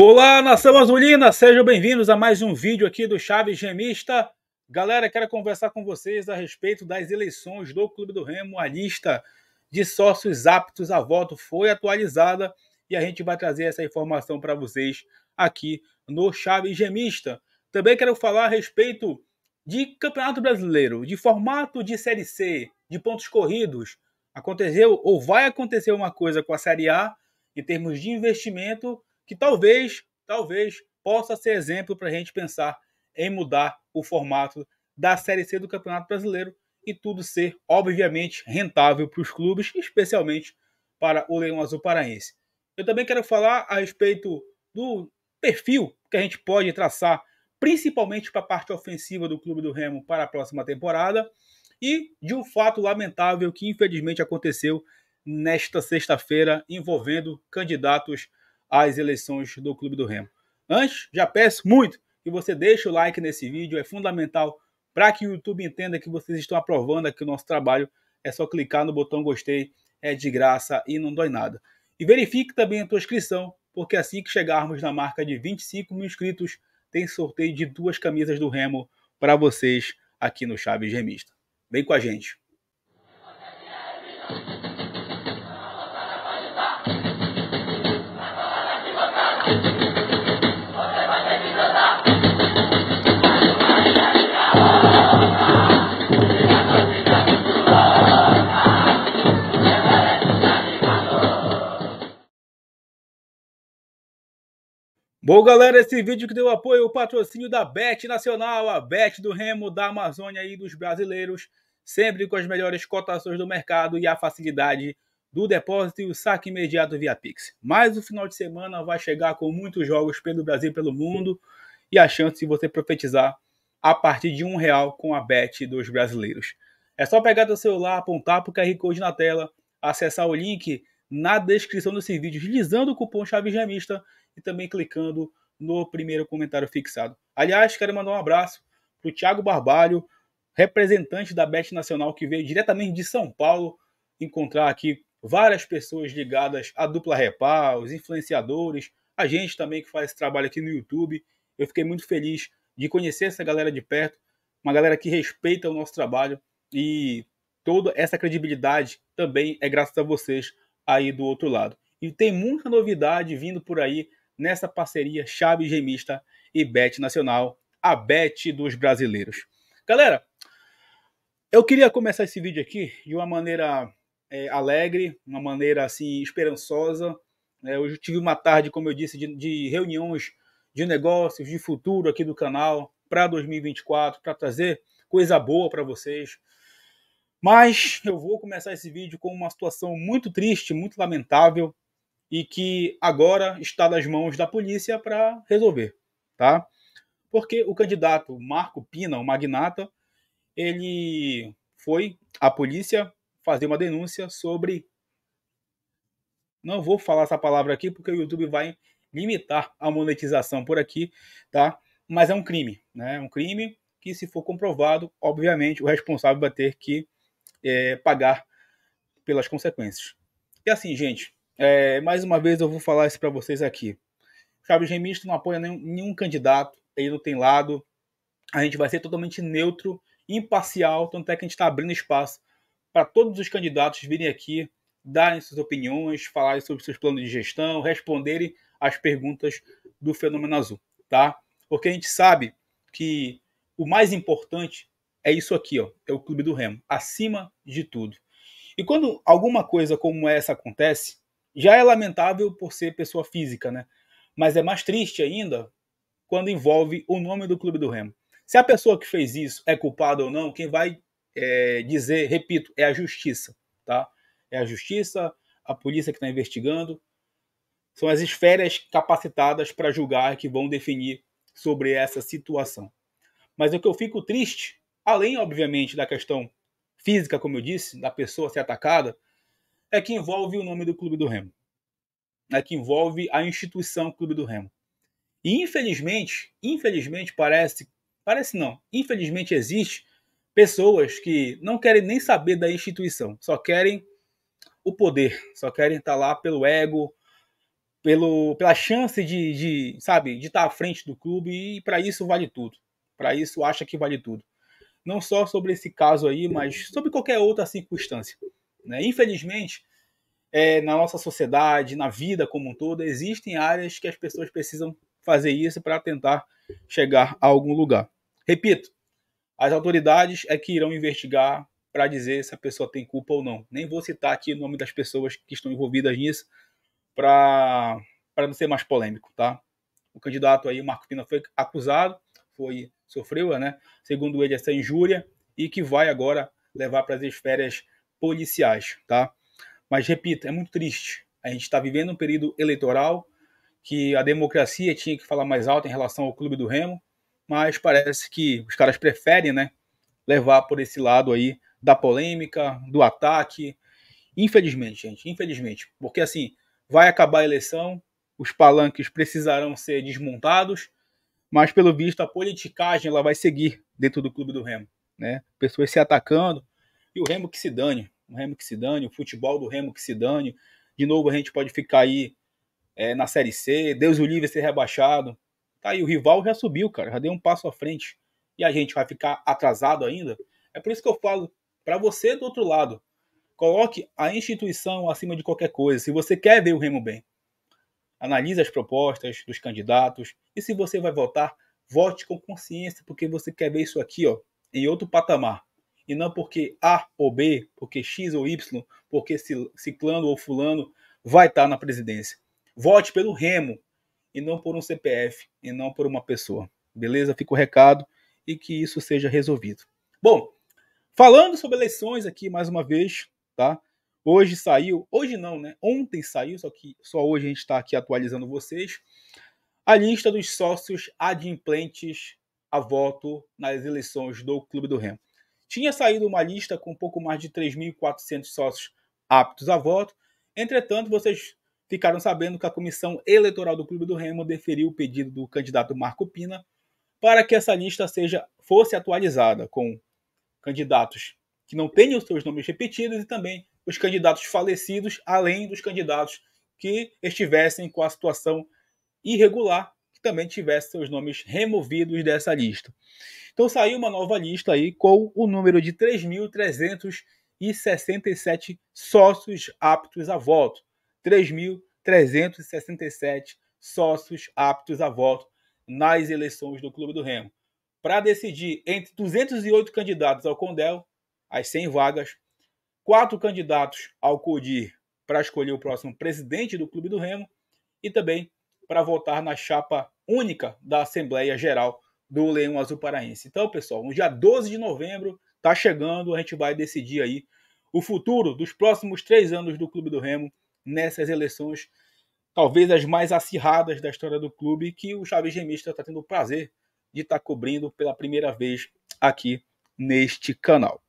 Olá, nação azulina! Sejam bem-vindos a mais um vídeo aqui do Chaves Gemista. Galera, quero conversar com vocês a respeito das eleições do Clube do Remo. A lista de sócios aptos a voto foi atualizada e a gente vai trazer essa informação para vocês aqui no Chaves Gemista. Também quero falar a respeito de Campeonato Brasileiro, de formato de Série C, de pontos corridos. Aconteceu ou vai acontecer uma coisa com a Série A em termos de investimento que talvez, talvez possa ser exemplo para a gente pensar em mudar o formato da Série C do Campeonato Brasileiro e tudo ser, obviamente, rentável para os clubes, especialmente para o Leão Azul Paraense. Eu também quero falar a respeito do perfil que a gente pode traçar, principalmente para a parte ofensiva do Clube do Remo para a próxima temporada e de um fato lamentável que infelizmente aconteceu nesta sexta-feira envolvendo candidatos às eleições do Clube do Remo. Antes, já peço muito que você deixe o like nesse vídeo, é fundamental para que o YouTube entenda que vocês estão aprovando aqui o nosso trabalho. É só clicar no botão gostei, é de graça e não dói nada. E verifique também a tua inscrição, porque assim que chegarmos na marca de 25 mil inscritos, tem sorteio de duas camisas do Remo para vocês aqui no Chaves Remista. Vem com a gente! Bom, galera, esse vídeo que deu apoio ao é patrocínio da Bet Nacional, a Bet do Remo, da Amazônia e dos brasileiros, sempre com as melhores cotações do mercado e a facilidade do depósito e o saque imediato via Pix. Mais o final de semana vai chegar com muitos jogos pelo Brasil e pelo mundo e a chance de você profetizar a partir de um real com a Bet dos brasileiros. É só pegar seu celular, apontar para o QR Code na tela, acessar o link na descrição desse vídeo, deslizando o cupom chave gemista e também clicando no primeiro comentário fixado. Aliás, quero mandar um abraço para o Thiago Barbalho, representante da Bet Nacional, que veio diretamente de São Paulo encontrar aqui várias pessoas ligadas à dupla repá, os influenciadores, a gente também que faz esse trabalho aqui no YouTube. Eu fiquei muito feliz de conhecer essa galera de perto, uma galera que respeita o nosso trabalho e toda essa credibilidade também é graças a vocês aí do outro lado. E tem muita novidade vindo por aí nessa parceria Chave Gemista e Bet Nacional, a Bet dos brasileiros. Galera, eu queria começar esse vídeo aqui de uma maneira é, alegre, uma maneira assim esperançosa. É, hoje tive uma tarde, como eu disse, de, de reuniões de negócios, de futuro aqui do canal para 2024, para trazer coisa boa para vocês. Mas eu vou começar esse vídeo com uma situação muito triste, muito lamentável, e que agora está nas mãos da polícia para resolver, tá? Porque o candidato Marco Pina, o magnata, ele foi à polícia fazer uma denúncia sobre não vou falar essa palavra aqui porque o YouTube vai limitar a monetização por aqui, tá? Mas é um crime, né? É um crime que se for comprovado, obviamente o responsável vai ter que é, pagar pelas consequências. E assim, gente, é, mais uma vez eu vou falar isso para vocês aqui. O Chaves Remisto não apoia nenhum, nenhum, candidato, ele não tem lado. A gente vai ser totalmente neutro, imparcial, tanto é que a gente está abrindo espaço para todos os candidatos virem aqui, darem suas opiniões, falarem sobre seus planos de gestão, responderem às perguntas do Fenômeno Azul, tá? Porque a gente sabe que o mais importante é isso aqui, ó, é o Clube do Remo, acima de tudo. E quando alguma coisa como essa acontece, já é lamentável por ser pessoa física, né? Mas é mais triste ainda quando envolve o nome do clube do Remo. Se a pessoa que fez isso é culpada ou não, quem vai é, dizer, repito, é a justiça, tá? É a justiça, a polícia que está investigando, são as esferas capacitadas para julgar que vão definir sobre essa situação. Mas o que eu fico triste, além, obviamente, da questão física, como eu disse, da pessoa ser atacada, é que envolve o nome do Clube do Remo. É que envolve a instituição Clube do Remo. E infelizmente, infelizmente parece, parece não, infelizmente existe pessoas que não querem nem saber da instituição, só querem o poder, só querem estar tá lá pelo ego, pelo, pela chance de, de sabe, de estar tá à frente do clube e para isso vale tudo. Para isso acha que vale tudo. Não só sobre esse caso aí, mas sobre qualquer outra circunstância. Né? Infelizmente, é, na nossa sociedade, na vida como um todo, existem áreas que as pessoas precisam fazer isso para tentar chegar a algum lugar. Repito, as autoridades é que irão investigar para dizer se a pessoa tem culpa ou não. Nem vou citar aqui o nome das pessoas que estão envolvidas nisso para não ser mais polêmico, tá? O candidato aí, o Marco Pina, foi acusado, foi sofreu, né? Segundo ele, essa injúria e que vai agora levar para as esferas policiais, tá? Mas repito, é muito triste. A gente está vivendo um período eleitoral que a democracia tinha que falar mais alto em relação ao clube do Remo, mas parece que os caras preferem, né, levar por esse lado aí da polêmica, do ataque. Infelizmente, gente, infelizmente, porque assim, vai acabar a eleição, os palanques precisarão ser desmontados, mas pelo visto a politicagem ela vai seguir dentro do clube do Remo, né? Pessoas se atacando, e o Remo que se dane. O Remo que se dane, o futebol do Remo que se dane. De novo a gente pode ficar aí é, na Série C, Deus o livre ser rebaixado. Tá aí, o rival já subiu, cara, já deu um passo à frente. E a gente vai ficar atrasado ainda. É por isso que eu falo para você do outro lado. Coloque a instituição acima de qualquer coisa. Se você quer ver o Remo bem, analise as propostas dos candidatos. E se você vai votar, vote com consciência, porque você quer ver isso aqui, ó, em outro patamar e não porque A ou B, porque X ou Y, porque ciclano ou fulano vai estar tá na presidência. Vote pelo remo e não por um CPF e não por uma pessoa. Beleza? Fica o recado e que isso seja resolvido. Bom, falando sobre eleições aqui mais uma vez, tá? Hoje saiu, hoje não, né? Ontem saiu, só que só hoje a gente está aqui atualizando vocês a lista dos sócios adimplentes a voto nas eleições do Clube do Remo. Tinha saído uma lista com um pouco mais de 3.400 sócios aptos a voto. Entretanto, vocês ficaram sabendo que a comissão eleitoral do Clube do Remo deferiu o pedido do candidato Marco Pina para que essa lista seja fosse atualizada com candidatos que não tenham seus nomes repetidos e também os candidatos falecidos, além dos candidatos que estivessem com a situação irregular que também tivesse seus nomes removidos dessa lista. Então saiu uma nova lista aí com o número de 3.367 sócios aptos a voto. 3.367 sócios aptos a voto nas eleições do Clube do Remo. Para decidir entre 208 candidatos ao Condel, as 100 vagas, quatro candidatos ao CODIR para escolher o próximo presidente do Clube do Remo e também para votar na chapa única da Assembleia Geral do Leão Azul Paraense. Então, pessoal, no dia 12 de novembro está chegando, a gente vai decidir aí o futuro dos próximos três anos do Clube do Remo nessas eleições, talvez as mais acirradas da história do clube, que o Chaves Remista está tendo o prazer de estar tá cobrindo pela primeira vez aqui neste canal.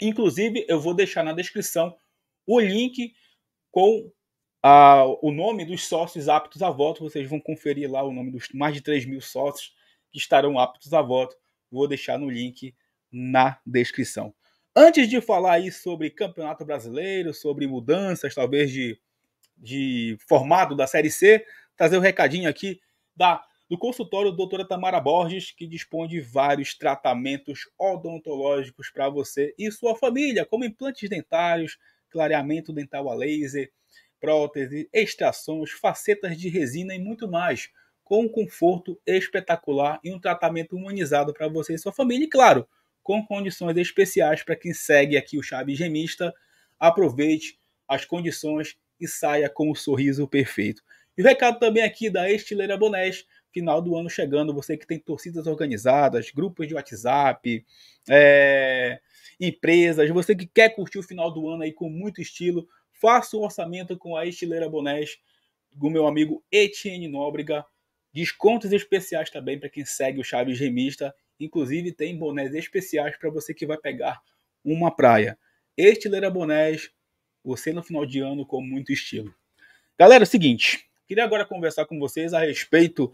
Inclusive, eu vou deixar na descrição o link com o nome dos sócios aptos a voto. Vocês vão conferir lá o nome dos mais de 3 mil sócios que estarão aptos a voto. Vou deixar no link na descrição. Antes de falar aí sobre Campeonato Brasileiro, sobre mudanças talvez de, de formato da Série C, trazer o um recadinho aqui da do consultório doutora Tamara Borges, que dispõe de vários tratamentos odontológicos para você e sua família, como implantes dentários, clareamento dental a laser, prótese, extrações, facetas de resina e muito mais, com um conforto espetacular e um tratamento humanizado para você e sua família, e claro, com condições especiais para quem segue aqui o Chave Gemista. Aproveite as condições e saia com o sorriso perfeito. E o recado também aqui da Estileira Bonés, final do ano chegando, você que tem torcidas organizadas, grupos de WhatsApp, é, empresas, você que quer curtir o final do ano aí com muito estilo, faça o orçamento com a Estileira Bonés do meu amigo Etienne Nóbrega. Descontos especiais também para quem segue o Chaves Remista. Inclusive tem bonés especiais para você que vai pegar uma praia. Estileira Bonés, você no final de ano com muito estilo. Galera, é o seguinte, queria agora conversar com vocês a respeito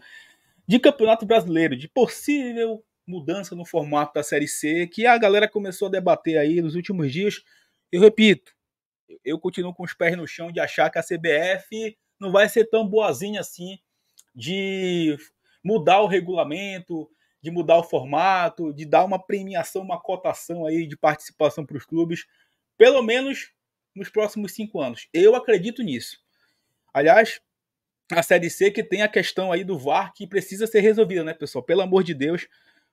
de Campeonato Brasileiro, de possível mudança no formato da Série C, que a galera começou a debater aí nos últimos dias. Eu repito, eu continuo com os pés no chão de achar que a CBF não vai ser tão boazinha assim de mudar o regulamento, de mudar o formato, de dar uma premiação, uma cotação aí de participação para os clubes, pelo menos nos próximos cinco anos. Eu acredito nisso. Aliás, a Série C que tem a questão aí do VAR que precisa ser resolvida, né, pessoal? Pelo amor de Deus,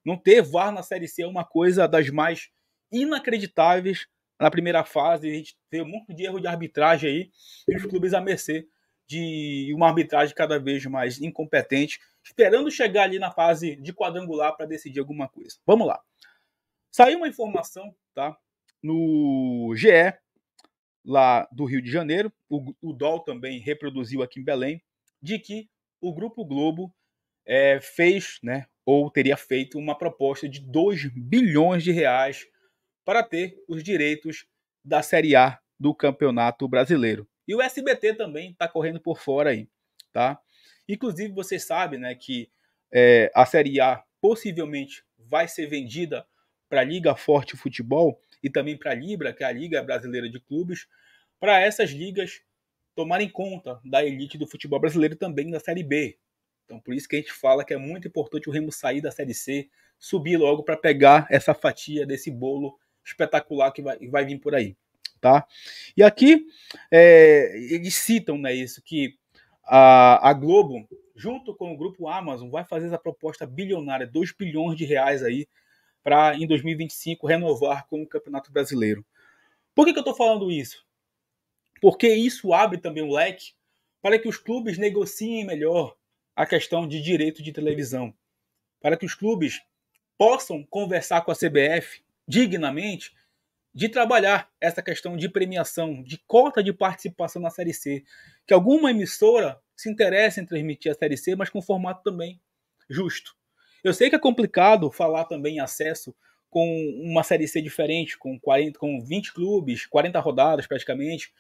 não ter VAR na Série C é uma coisa das mais inacreditáveis na primeira fase, a gente teve um monte de erro de arbitragem aí, e os clubes a mercê de uma arbitragem cada vez mais incompetente, esperando chegar ali na fase de quadrangular para decidir alguma coisa. Vamos lá. Saiu uma informação, tá? No GE, lá do Rio de Janeiro, o, o DOL também reproduziu aqui em Belém, de que o Grupo Globo é, fez, né, ou teria feito uma proposta de 2 bilhões de reais para ter os direitos da Série A do Campeonato Brasileiro. E o SBT também está correndo por fora aí, tá? Inclusive, vocês sabem né, que é, a Série A possivelmente vai ser vendida para a Liga Forte Futebol e também para a Libra, que é a Liga Brasileira de Clubes, para essas ligas tomarem conta da elite do futebol brasileiro também na Série B. Então, por isso que a gente fala que é muito importante o Remo sair da Série C, subir logo para pegar essa fatia desse bolo espetacular que vai, vai vir por aí, tá? E aqui é, eles citam né, isso, que a, a Globo, junto com o grupo Amazon, vai fazer essa proposta bilionária, 2 bilhões de reais aí, para em 2025 renovar com o Campeonato Brasileiro. Por que, que eu estou falando isso? Porque isso abre também um leque para que os clubes negociem melhor a questão de direito de televisão, para que os clubes possam conversar com a CBF dignamente de trabalhar essa questão de premiação, de cota de participação na Série C. Que alguma emissora se interesse em transmitir a Série C, mas com um formato também justo. Eu sei que é complicado falar também em acesso com uma Série C diferente, com, 40, com 20 clubes, 40 rodadas praticamente,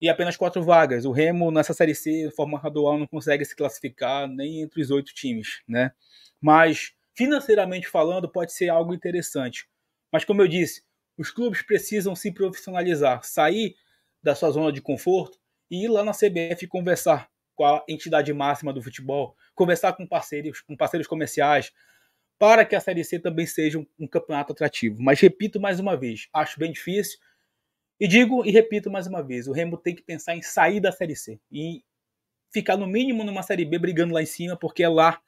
e apenas quatro vagas. O Remo, nessa Série C, forma gradual, não consegue se classificar nem entre os oito times. Né? Mas, financeiramente falando, pode ser algo interessante. Mas como eu disse, os clubes precisam se profissionalizar, sair da sua zona de conforto e ir lá na CBF conversar com a entidade máxima do futebol, conversar com parceiros, com parceiros comerciais, para que a Série C também seja um, um campeonato atrativo. Mas repito mais uma vez, acho bem difícil. E digo e repito mais uma vez, o Remo tem que pensar em sair da Série C e ficar no mínimo numa Série B brigando lá em cima, porque é lá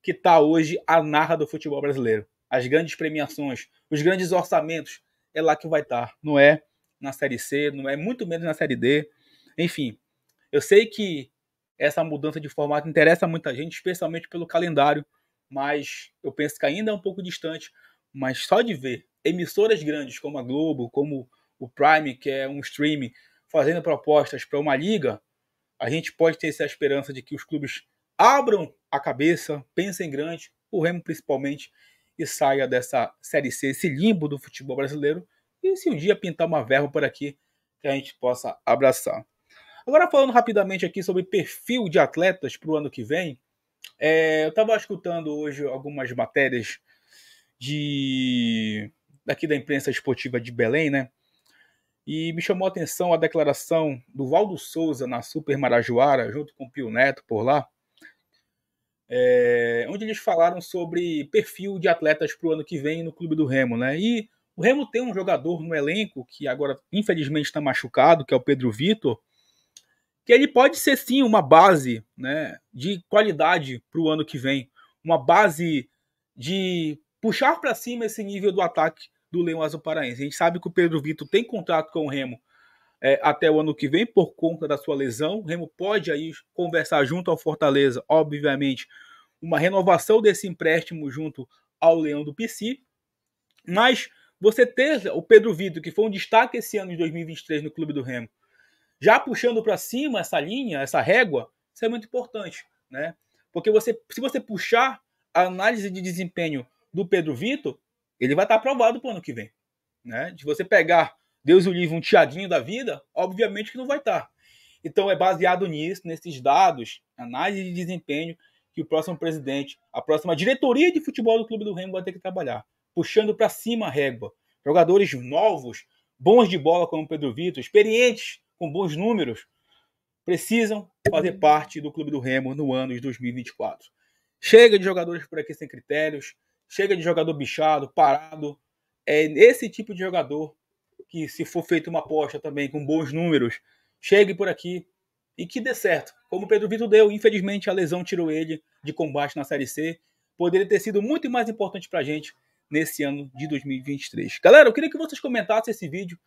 que está hoje a narra do futebol brasileiro as grandes premiações, os grandes orçamentos, é lá que vai estar. Tá. Não é na Série C, não é muito menos na Série D. Enfim, eu sei que essa mudança de formato interessa muita gente, especialmente pelo calendário, mas eu penso que ainda é um pouco distante. Mas só de ver emissoras grandes como a Globo, como o Prime, que é um streaming, fazendo propostas para uma liga, a gente pode ter essa esperança de que os clubes abram a cabeça, pensem grande, o Remo principalmente, e saia dessa Série C, esse limbo do futebol brasileiro, e se um dia pintar uma verba por aqui, que a gente possa abraçar. Agora falando rapidamente aqui sobre perfil de atletas para o ano que vem, é, eu estava escutando hoje algumas matérias de daqui da imprensa esportiva de Belém, né? E me chamou a atenção a declaração do Valdo Souza na Super Marajoara, junto com o Pio Neto por lá, é, onde eles falaram sobre perfil de atletas para o ano que vem no Clube do Remo, né? E o Remo tem um jogador no elenco que agora infelizmente está machucado, que é o Pedro Vitor, que ele pode ser sim uma base, né, de qualidade para o ano que vem, uma base de puxar para cima esse nível do ataque do Leão Azul Paraense. A gente sabe que o Pedro Vitor tem contrato com o Remo é, até o ano que vem por conta da sua lesão. O Remo pode aí conversar junto ao Fortaleza, obviamente, uma renovação desse empréstimo junto ao Leão do PC. Mas você ter o Pedro Vitor, que foi um destaque esse ano de 2023 no clube do Remo, já puxando para cima essa linha, essa régua, isso é muito importante, né? Porque você, se você puxar a análise de desempenho do Pedro Vitor, ele vai estar aprovado para o ano que vem, né? Se você pegar Deus o livre, um Tiaguinho da vida, obviamente que não vai estar. Então é baseado nisso, nesses dados, análise de desempenho, que o próximo presidente, a próxima diretoria de futebol do Clube do Remo vai ter que trabalhar, puxando para cima a régua. Jogadores novos, bons de bola como Pedro Vitor, experientes, com bons números, precisam fazer parte do Clube do Remo no ano de 2024. Chega de jogadores por aqui sem critérios, chega de jogador bichado, parado. É esse tipo de jogador que se for feita uma aposta também com bons números, chegue por aqui e que dê certo. Como o Pedro Vitor deu, infelizmente a lesão tirou ele de combate na Série C. Poderia ter sido muito mais importante para a gente nesse ano de 2023. Galera, eu queria que vocês comentassem esse vídeo,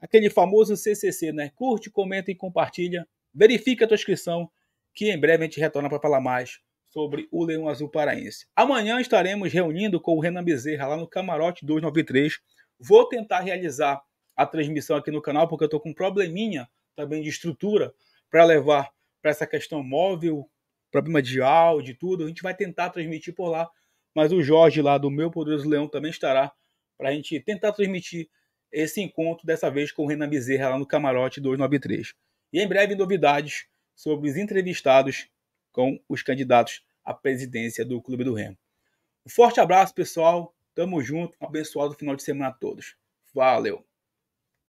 aquele famoso CCC, né? Curte, comenta e compartilha. Verifique a tua inscrição, que em breve a gente retorna para falar mais sobre o Leão Azul Paraense. Amanhã estaremos reunindo com o Renan Bezerra lá no Camarote 293 Vou tentar realizar a transmissão aqui no canal, porque eu estou com um probleminha também de estrutura para levar para essa questão móvel, problema de áudio e tudo. A gente vai tentar transmitir por lá, mas o Jorge lá do Meu Poderoso Leão também estará para a gente tentar transmitir esse encontro, dessa vez com o Renan Bezerra lá no Camarote 293. E em breve novidades sobre os entrevistados com os candidatos à presidência do Clube do Remo. Um forte abraço, pessoal. Tamo junto, um abençoado final de semana a todos. Valeu!